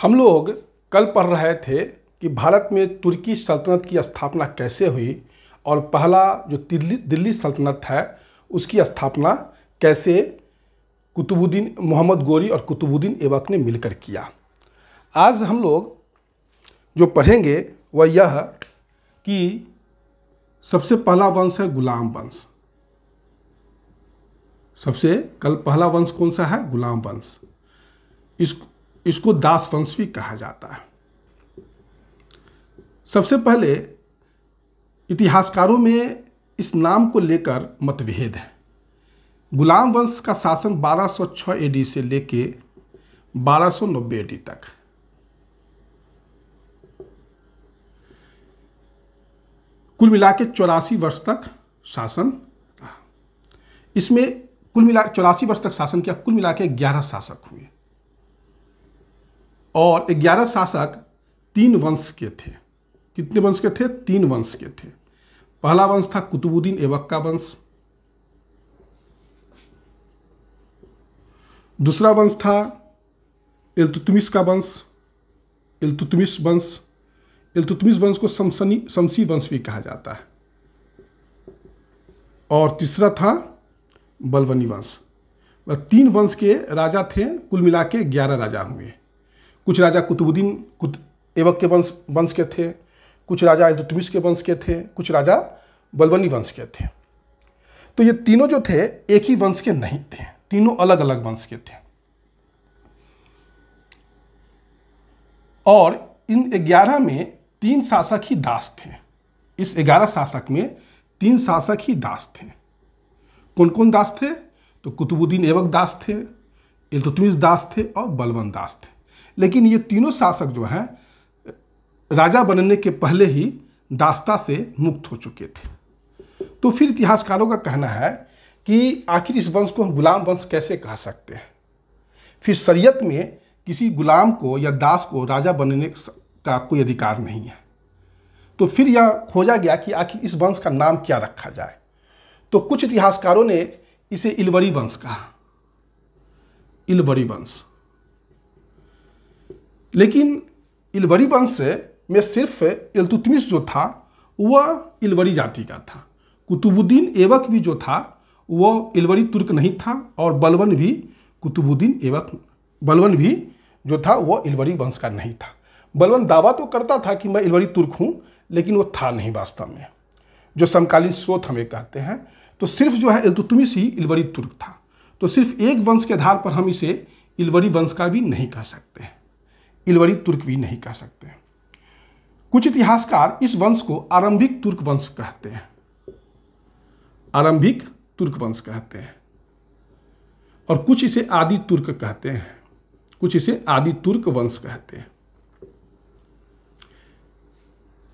हम लोग कल पढ़ रहे थे कि भारत में तुर्की सल्तनत की स्थापना कैसे हुई और पहला जो दिल्ली दिल्ली सल्तनत है उसकी स्थापना कैसे कुतुबुद्दीन मोहम्मद गोरी और कुतुबुद्दीन ऐबक ने मिलकर किया आज हम लोग जो पढ़ेंगे वह यह कि सबसे पहला वंश है गुलाम वंश सबसे कल पहला वंश कौन सा है गुलाम वंश इस इसको दास वंश भी कहा जाता है सबसे पहले इतिहासकारों में इस नाम को लेकर मतभेद है गुलाम वंश का शासन 1206 एडी से लेके 1290 एडी तक कुल मिला के चौरासी वर्ष तक शासन रहा इसमें कुल मिला चौरासी वर्ष तक शासन किया कुल मिला के ग्यारह शासक हुए और ग्यारह शासक तीन वंश के थे कितने वंश के थे तीन वंश के थे पहला वंश था कुतुबुद्दीन एवक का वंश दूसरा वंश था इल्तुतमिश का वंश इल्तुतमिश वंश इल्तुतमिश वंश को समसनी शमसी वंश भी कहा जाता है और तीसरा था बलवनी वंश तीन वंश के राजा थे कुल मिला के ग्यारह राजा हुए कुछ राजा कुतुबुद्दीन कुत एवक के वंश वंश के थे कुछ राजा इल्तुतमिश के वंश के थे कुछ राजा बलवनी वंश के थे तो ये तीनों जो थे एक ही वंश के नहीं थे तीनों अलग अलग वंश के थे और इन ग्यारह में तीन शासक ही दास थे इस ग्यारह शासक में तीन शासक ही दास थे कौन कौन दास थे तो कुतुबुद्दीन एवक दास थे इल्तुतमिश दास थे और बलवन दास थे लेकिन ये तीनों शासक जो हैं राजा बनने के पहले ही दास्ता से मुक्त हो चुके थे तो फिर इतिहासकारों का कहना है कि आखिर इस वंश को हम गुलाम वंश कैसे कह सकते हैं फिर शरीयत में किसी गुलाम को या दास को राजा बनने का कोई अधिकार नहीं है तो फिर यह खोजा गया कि आखिर इस वंश का नाम क्या रखा जाए तो कुछ इतिहासकारों ने इसे इलवरी वंश कहा इलवरी वंश लेकिन इलवरी वंश में सिर्फ इलतुतमिस जो था वह इलवरी जाति का था कुतुबुद्दीन एवक भी जो था वह इलवरी तुर्क नहीं था और बलवन भी कुतुबुद्दीन एवक बलवन भी जो था वह इलवरी वंश का नहीं था बलवन दावा तो करता था कि मैं इलवरी तुर्क हूँ लेकिन वो था नहीं वास्तव में जो समकालीन स्रोत हमें कहते हैं तो सिर्फ जो है इलतुतमिस ही इलवरी तुर्क था तो सिर्फ एक वंश के आधार पर हम इसे इलवरी वंश का भी नहीं कह सकते हैं इलवरी भी नहीं कह सकते कुछ इतिहासकार इस वंश को आरंभिक तुर्क वंश कहते हैं आरंभिक तुर्क वंश कहते हैं और कुछ इसे आदि तुर्क कहते हैं कुछ इसे आदि तुर्क वंश कहते हैं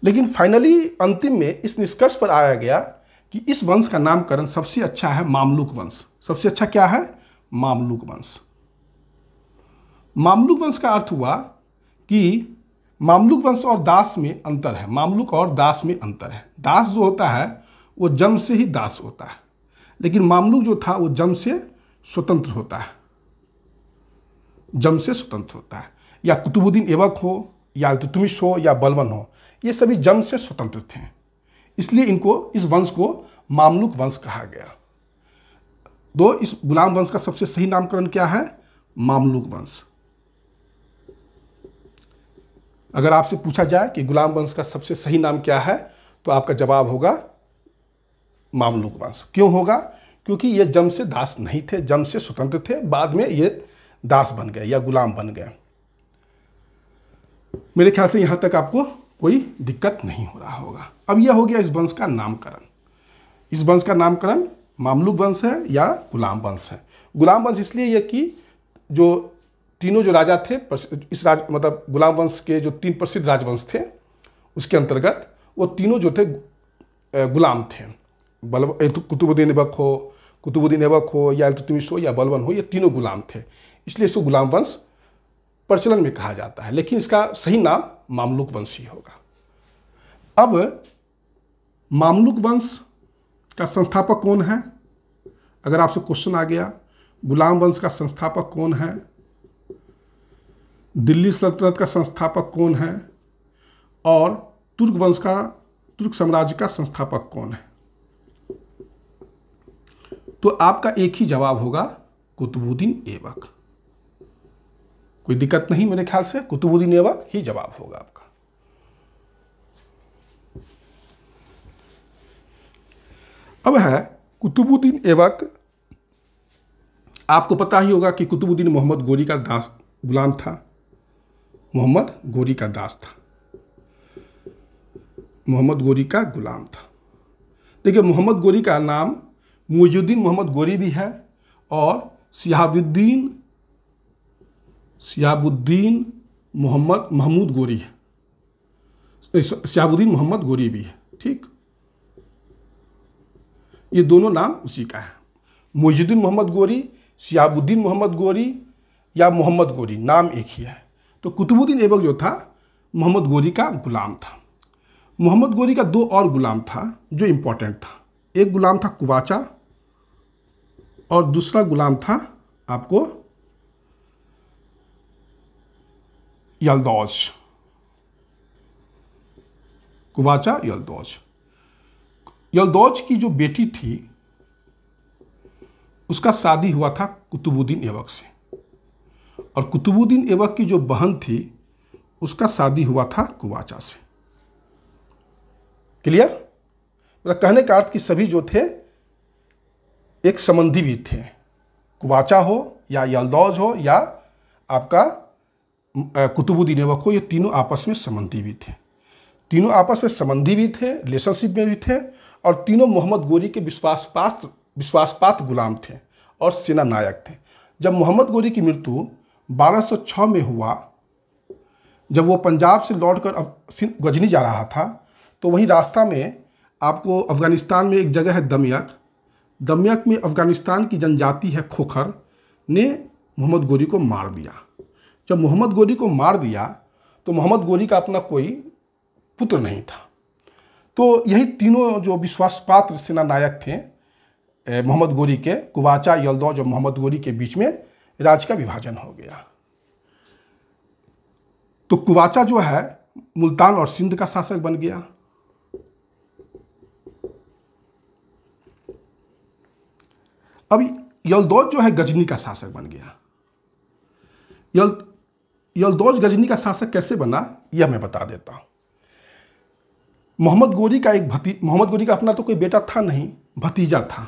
लेकिन फाइनली अंतिम में इस निष्कर्ष पर आया गया कि इस वंश का नामकरण सबसे अच्छा है मामलुक वंश सबसे अच्छा क्या है मामलुक वंश मामलुक वंश का अर्थ हुआ कि मामलुक वंश और दास में अंतर है मामलुक और दास में अंतर है दास जो होता है वो जन्म से ही दास होता है लेकिन मामलुक जो था वो जन्म से स्वतंत्र होता है जन्म से स्वतंत्र होता है या कुतुबुद्दीन एवक हो या अलतुतमिश हो या बलवन हो ये सभी जन्म से स्वतंत्र थे इसलिए इनको इस वंश को मामलुक वंश कहा गया दो इस गुलाम वंश का सबसे सही नामकरण क्या है मामलुक वंश अगर आपसे पूछा जाए कि गुलाम वंश का सबसे सही नाम क्या है तो आपका जवाब होगा मामलुक वंश क्यों होगा क्योंकि ये जम से दास नहीं थे जम से स्वतंत्र थे बाद में ये दास बन गए या गुलाम बन गए मेरे ख्याल से यहाँ तक आपको कोई दिक्कत नहीं हो रहा होगा अब यह हो गया इस वंश का नामकरण इस वंश का नामकरण मामलुक वंश है या गुलाम वंश है गुलाम वंश इसलिए यह कि जो तीनों जो राजा थे इस राज मतलब गुलाम वंश के जो तीन प्रसिद्ध राजवंश थे उसके अंतर्गत वो तीनों जो थे गुलाम थे बलव कुतुबुद्दीन ऐबक हो कुतुबुद्दीन ऐबक हो या तुतमिश हो या बलवन हो ये तीनों गुलाम थे इसलिए इसको गुलाम वंश प्रचलन में कहा जाता है लेकिन इसका सही नाम मामलुक वंश ही होगा अब मामलुक वंश का संस्थापक कौन है अगर आपसे क्वेश्चन आ गया गुलाम वंश का संस्थापक कौन है दिल्ली सल्तनत का संस्थापक कौन है और तुर्क वंश का तुर्क साम्राज्य का संस्थापक कौन है तो आपका एक ही जवाब होगा कुतुबुद्दीन एवक कोई दिक्कत नहीं मेरे ख्याल से कुतुबुद्दीन एवक ही जवाब होगा आपका अब है कुतुबुद्दीन एवक आपको पता ही होगा कि कुतुबुद्दीन मोहम्मद गोरी का दास गुलाम था मोहम्मद गोरी का दास था मोहम्मद गोरी का गुलाम था देखिए मोहम्मद गोरी का नाम मुजुद्दीन मोहम्मद गोरी भी है और सियाबुद्दीन सियाबुद्दीन मोहम्मद महमूद गोरी है सियाबुद्दीन मोहम्मद गोरी भी है ठीक ये दोनों नाम उसी का है मुजुद्दीन मोहम्मद गोरी सियाबुद्दीन मोहम्मद गोरी या मोहम्मद गोरी नाम एक ही है तो कुतुबुद्दीन ऐबक जो था मोहम्मद गोरी का गुलाम था मोहम्मद गोरी का दो और गुलाम था जो इम्पोर्टेंट था एक गुलाम था कुबाचा और दूसरा गुलाम था आपको यलदौज कुबाचा यलदौज यलदौज की जो बेटी थी उसका शादी हुआ था कुतुबुद्दीन ऐबक से और कुतुबुद्दीन ऐबक की जो बहन थी उसका शादी हुआ था कुवाचा से क्लियर मतलब कहने का अर्थ कि सभी जो थे एक संबंधी भी थे कुवाचा हो या यलदौज हो या आपका कुतुबुद्दीन ऐबक हो ये तीनों आपस में संबंधी भी थे तीनों आपस में संबंधी भी थे रिलेशनशिप में भी थे और तीनों मोहम्मद गोरी के विश्वासपात्र विश्वासपात गुलाम थे और सेना नायक थे जब मोहम्मद गोरी की मृत्यु 1206 में हुआ जब वो पंजाब से लौटकर गजनी जा रहा था तो वहीं रास्ता में आपको अफ़गानिस्तान में एक जगह है दमयक दमयक में अफ़गानिस्तान की जनजाति है खोखर ने मोहम्मद गोरी को मार दिया जब मोहम्मद गोरी को मार दिया तो मोहम्मद गोरी का अपना कोई पुत्र नहीं था तो यही तीनों जो विश्वास पात्र सेनानायक थे मोहम्मद गोरी के कुवाचा यलदौज और मोहम्मद गोरी के बीच में राज्य का विभाजन हो गया तो कुवाचा जो है मुल्तान और सिंध का शासक बन गया अब यलदौज जो है गजनी का शासक बन गया यल यलदौज गजनी का शासक कैसे बना यह मैं बता देता हूं मोहम्मद गोरी का एक भती मोहम्मद गोरी का अपना तो कोई बेटा था नहीं भतीजा था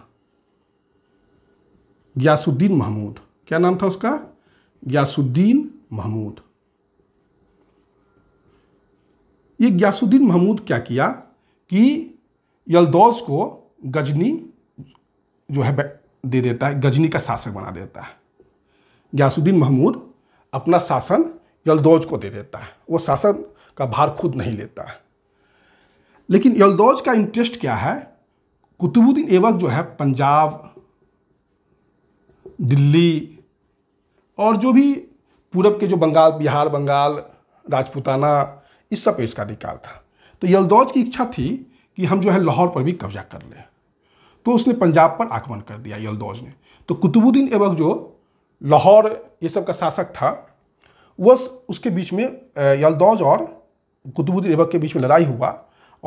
गयासुद्दीन महमूद क्या नाम था उसका ग्यासुद्दीन महमूद ये ग्यासुद्दीन महमूद क्या किया कि यलदौज को गजनी जो है दे देता है गजनी का शासक बना देता है ग्यासुद्दीन महमूद अपना शासन यलदौज को दे देता है वो शासन का भार खुद नहीं लेता है लेकिन यलदौज का इंटरेस्ट क्या है कुतुबुद्दीन एवक जो है पंजाब दिल्ली और जो भी पूरब के जो बंगाल बिहार बंगाल राजपूताना इस सब पे इसका अधिकार था तो यलदौज की इच्छा थी कि हम जो है लाहौर पर भी कब्जा कर लें तो उसने पंजाब पर आक्रमण कर दिया यलदौज ने तो कुतुबुद्दीन ऐबक जो लाहौर ये सब का शासक था वह उसके बीच में यलदौज और कुतुबुद्दीन ऐबक के बीच में लड़ाई हुआ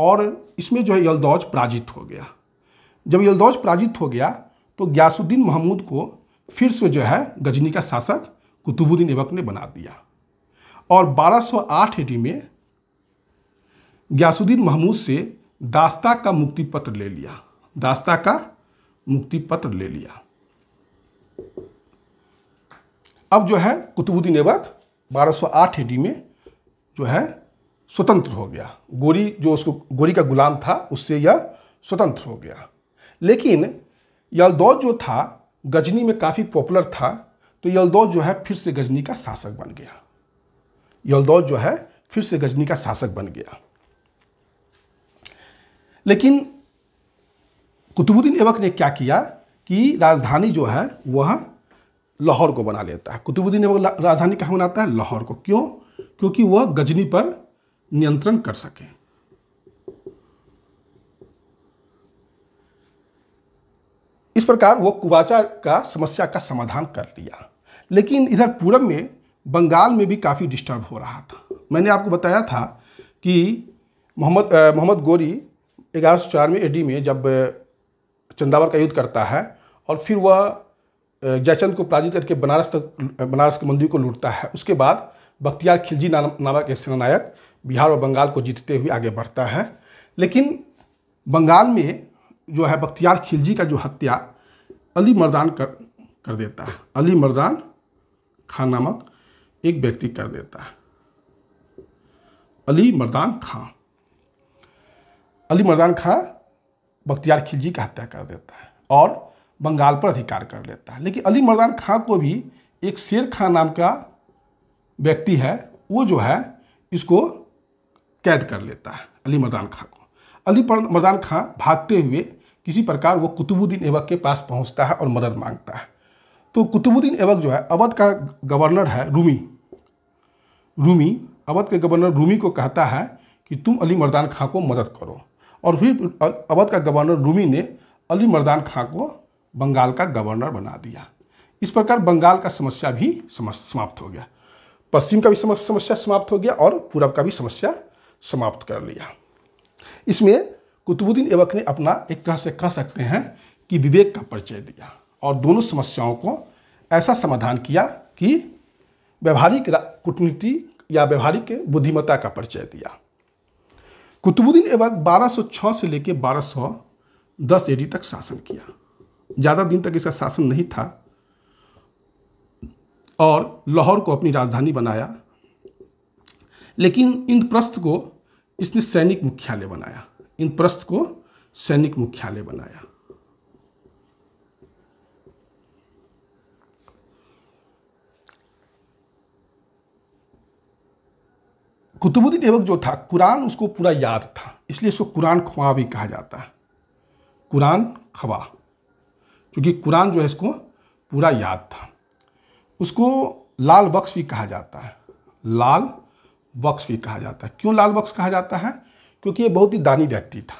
और इसमें जो है यलदौज पराजित हो गया जब यलदौज पराजित हो गया तो ग्यासुद्दीन महमूद को फिर से जो है गजनी का शासक कुतुबुद्दीन ऐबक ने बना दिया और 1208 ईडी में ग्यासुद्दीन महमूद से दास्ता का मुक्ति पत्र ले लिया दास्ता का मुक्ति पत्र ले लिया अब जो है कुतुबुद्दीन ऐबक 1208 ईडी में जो है स्वतंत्र हो गया गोरी जो उसको गोरी का गुलाम था उससे यह स्वतंत्र हो गया लेकिन यलदौद जो था गजनी में काफ़ी पॉपुलर था तो यलदौज जो है फिर से गजनी का शासक बन गया यलदौज जो है फिर से गजनी का शासक बन गया लेकिन कुतुबुद्दीन ऐबक ने क्या किया कि राजधानी जो है वह लाहौर को बना लेता है कुतुबुद्दीन ऐबक राजधानी कहाँ बनाता है लाहौर को क्यों क्योंकि वह गजनी पर नियंत्रण कर सकें इस प्रकार वो कुबाचा का समस्या का समाधान कर लिया लेकिन इधर पूरब में बंगाल में भी काफ़ी डिस्टर्ब हो रहा था मैंने आपको बताया था कि मोहम्मद मोहम्मद गोरी ग्यारह सौ चौरानवे एडी में जब चंदावर का युद्ध करता है और फिर वह जयचंद को पराजित करके बनारस तक बनारस के मंदिर को लूटता है उसके बाद बख्तियार खिलजी नाम, नामक एक सेनानायक बिहार और बंगाल को जीतते हुए आगे बढ़ता है लेकिन बंगाल में जो है बख्तियार खिलजी का जो हत्या अली मर्दान कर कर देता है अली मर्दान खान नामक एक व्यक्ति कर देता है अली मर्दान खां अली मर्दान खां बख्तियार खिलजी का हत्या कर देता है और बंगाल पर अधिकार कर लेता है लेकिन अली मर्दान खां को भी एक शेर खां नाम का व्यक्ति है वो जो है इसको कैद कर लेता है अली मर्दान खां को अली मर्दान खां भागते हुए किसी प्रकार वो कुतुबुद्दीन ऐबक के पास पहुंचता है और मदद मांगता है तो कुतुबुद्दीन ऐबक जो है अवध का गवर्नर है रूमी रूमी अवध के गवर्नर रूमी को कहता है कि तुम अली मर्दान खां को मदद करो और फिर अवध का गवर्नर रूमी ने अली मर्दान खां को बंगाल का गवर्नर बना दिया इस प्रकार बंगाल का समस्या भी समाप्त हो गया पश्चिम का भी समस्या समाप्त हो गया और पूरब का भी समस्या समाप्त कर लिया इसमें कुतुबुद्दीन ऐबक ने अपना एक तरह से कह सकते हैं कि विवेक का परिचय दिया और दोनों समस्याओं को ऐसा समाधान किया कि व्यवहारिक कूटनीति या व्यवहारिक बुद्धिमत्ता का परिचय दिया कुतुबुद्दीन एवक 1206 से लेकर 1210 एडी तक शासन किया ज़्यादा दिन तक इसका शासन नहीं था और लाहौर को अपनी राजधानी बनाया लेकिन इंद्रप्रस्थ को इसने सैनिक मुख्यालय बनाया प्रस्त को सैनिक मुख्यालय बनाया कुतुबुद्दीन एवक जो था कुरान उसको पूरा याद था इसलिए इसको कुरान ख्वा भी कहा जाता है कुरान खवा क्योंकि कुरान जो है इसको पूरा याद था उसको लाल वक्स भी कहा जाता है लाल वक्स भी कहा जाता है क्यों लाल वक्स कहा जाता है क्योंकि ये बहुत ही दानी व्यक्ति था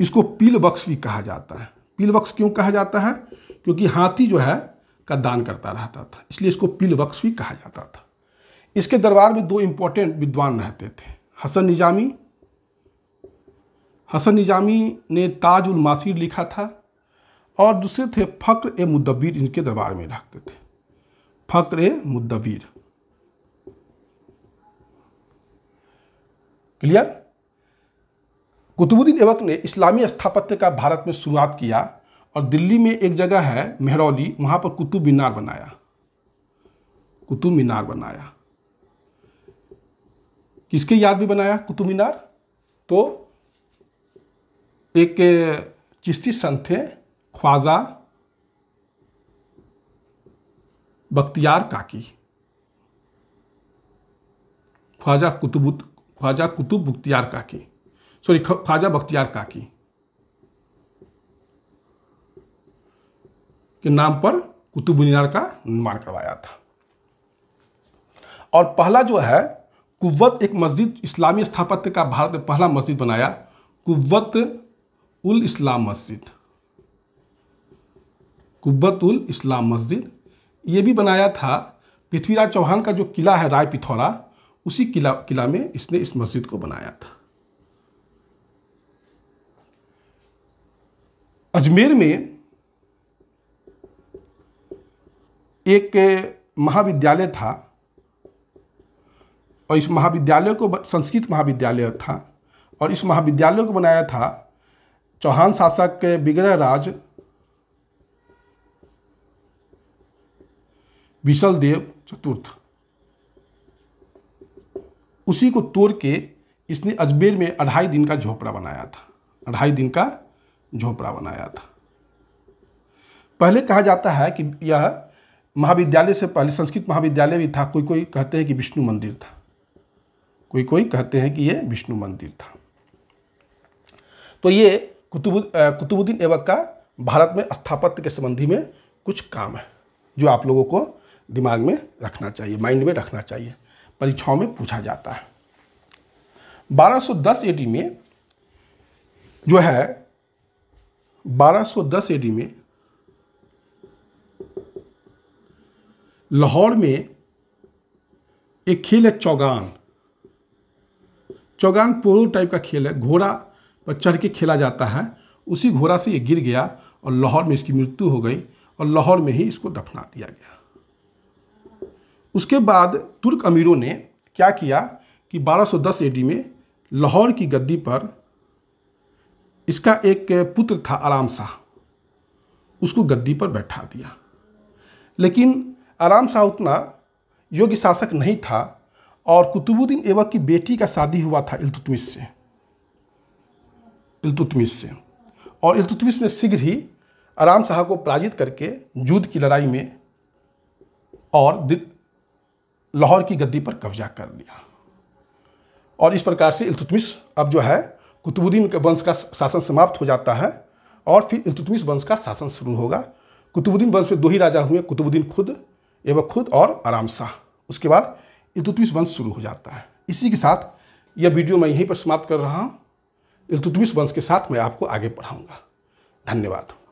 इसको पील बक्स भी कहा जाता है पील बक्स क्यों कहा जाता है क्योंकि हाथी जो है का दान करता रहता था इसलिए इसको पील बक्स भी कहा जाता था इसके दरबार में दो इम्पोर्टेंट विद्वान रहते थे हसन निजामी हसन निजामी ने ताज उल मासिर लिखा था और दूसरे थे फ़क्र ए मुद्दबीर इनके दरबार में रखते थे फ़क्र ए मुद्दबीर क्लियर कुतुबुद्दीन एवक ने इस्लामी स्थापत्य का भारत में शुरुआत किया और दिल्ली में एक जगह है मेहरौली वहां पर कुतुब मीनार बनाया कुतुब मीनार बनाया किसके याद में बनाया कुतुब मीनार तो एक चिश्ती संत थे ख्वाजा बख्तियार काकी ख्वाजा कुतुबुद ख्वाजा कुतुब बख्तियार काकी सॉरी ख्वाजा बख्तियार काकी के नाम पर कुतुब मीनार का निर्माण करवाया था और पहला जो है कुव्वत एक मस्जिद इस्लामी स्थापत्य का भारत में पहला मस्जिद बनाया कुव्वत उल इस्लाम मस्जिद कुब्बत उल इस्लाम मस्जिद ये भी बनाया था पृथ्वीराज चौहान का जो किला है राय पिथौरा उसी किला किला में इसने इस मस्जिद को बनाया था अजमेर में एक महाविद्यालय था और इस महाविद्यालय को संस्कृत महाविद्यालय था और इस महाविद्यालय को बनाया था चौहान शासक विग्रह राज विशल देव चतुर्थ उसी को तोड़ के इसने अजमेर में अढ़ाई दिन का झोपड़ा बनाया था अढ़ाई दिन का झोपड़ा बनाया था पहले कहा जाता है कि यह महाविद्यालय से पहले संस्कृत महाविद्यालय भी था कोई कोई कहते हैं कि विष्णु मंदिर था कोई कोई कहते हैं कि यह विष्णु मंदिर था तो ये कुतुबुद्दीन एवक का भारत में स्थापत्य के संबंधी में कुछ काम है जो आप लोगों को दिमाग में रखना चाहिए माइंड में रखना चाहिए परीक्षाओं में पूछा जाता है 1210 एडी में जो है 1210 एडी में लाहौर में एक खेल है चौगान चौगान पोलो टाइप का खेल है घोड़ा पर चढ़ के खेला जाता है उसी घोड़ा से ये गिर गया और लाहौर में इसकी मृत्यु हो गई और लाहौर में ही इसको दफना दिया गया उसके बाद तुर्क अमीरों ने क्या किया कि 1210 एडी में लाहौर की गद्दी पर इसका एक पुत्र था आराम शाह उसको गद्दी पर बैठा दिया लेकिन आराम शाह उतना योग्य शासक नहीं था और कुतुबुद्दीन ऐबक की बेटी का शादी हुआ था इल्तुतमिस से इल्तुतमिस से और इल्तुतमिस ने शीघ्र ही आराम शाह को पराजित करके जूद की लड़ाई में और लाहौर की गद्दी पर कब्जा कर लिया और इस प्रकार से इल्तुतमिश अब जो है कुतुबुद्दीन के वंश का शासन समाप्त हो जाता है और फिर इल्तुतमिश वंश का शासन शुरू होगा कुतुबुद्दीन वंश में दो ही राजा हुए कुतुबुद्दीन खुद एवं खुद और आराम शाह उसके बाद इल्तुतमिश वंश शुरू हो जाता है इसी के साथ यह वीडियो मैं यहीं पर समाप्त कर रहा हूँ इल्तुतमिश वंश के साथ मैं आपको आगे पढ़ाऊँगा धन्यवाद